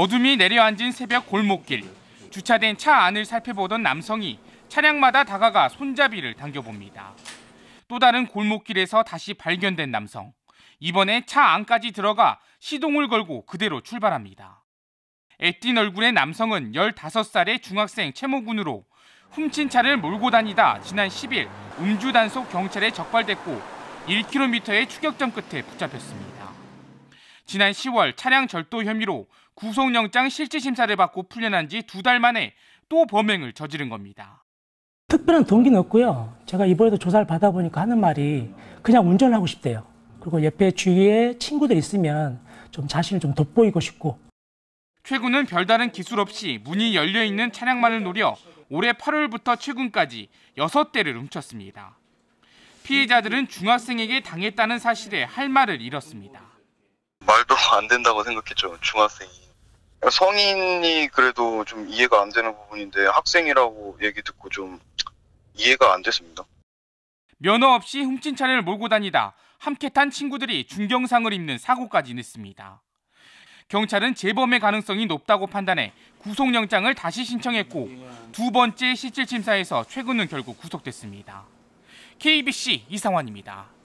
어둠이 내려앉은 새벽 골목길. 주차된 차 안을 살펴보던 남성이 차량마다 다가가 손잡이를 당겨봅니다. 또 다른 골목길에서 다시 발견된 남성. 이번에 차 안까지 들어가 시동을 걸고 그대로 출발합니다. 애띤 얼굴의 남성은 15살의 중학생 채모군으로 훔친 차를 몰고 다니다 지난 10일 음주단속 경찰에 적발됐고 1km의 추격전 끝에 붙잡혔습니다. 지난 10월 차량 절도 혐의로 구속영장 실질심사를 받고 풀려난 지 두 달 만에 또 범행을 저지른 겁니다. 특별한 동기는 없고요. 제가 이번에도 조사를 받아보니까 하는 말이 그냥 운전을 하고 싶대요. 그리고 옆에 주위에 친구들 있으면 좀 자신을 좀 돋보이고 싶고. 최군은 별다른 기술 없이 문이 열려 있는 차량만을 노려 올해 8월부터 최군까지 6대를 훔쳤습니다. 피해자들은 중학생에게 당했다는 사실에 할 말을 잃었습니다. 안 된다고 생각했죠. 중학생이. 그러니까 성인이 그래도 좀 이해가 안 되는 부분인데 학생이라고 얘기 듣고 좀 이해가 안 됐습니다. 면허 없이 훔친 차를 몰고 다니다 함께 탄 친구들이 중경상을 입는 사고까지 냈습니다. 경찰은 재범의 가능성이 높다고 판단해 구속영장을 다시 신청했고 두 번째 실질심사에서 최근은 결국 구속됐습니다. KBC 이상환입니다.